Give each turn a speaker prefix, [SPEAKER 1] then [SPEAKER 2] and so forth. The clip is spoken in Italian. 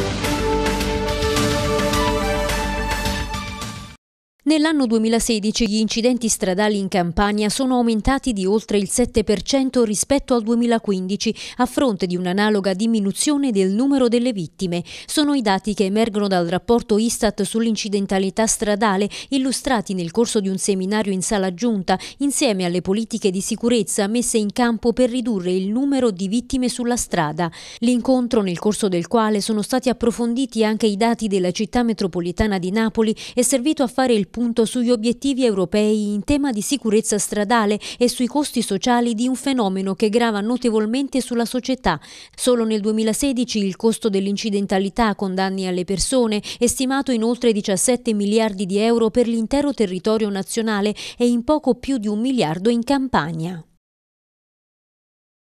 [SPEAKER 1] Thank you. Nell'anno 2016 gli incidenti stradali in Campania sono aumentati di oltre il 7% rispetto al 2015, a fronte di un'analoga diminuzione del numero delle vittime. Sono i dati che emergono dal rapporto Istat sull'incidentalità stradale, illustrati nel corso di un seminario in sala giunta, insieme alle politiche di sicurezza messe in campo per ridurre il numero di vittime sulla strada. L'incontro, nel corso del quale sono stati approfonditi anche i dati della città metropolitana di Napoli, è servito a fare il punto appunto sugli obiettivi europei in tema di sicurezza stradale e sui costi sociali di un fenomeno che grava notevolmente sulla società. Solo nel 2016 il costo dell'incidentalità con danni alle persone stimato in oltre 17 miliardi di euro per l'intero territorio nazionale e in poco più di un miliardo in Campania.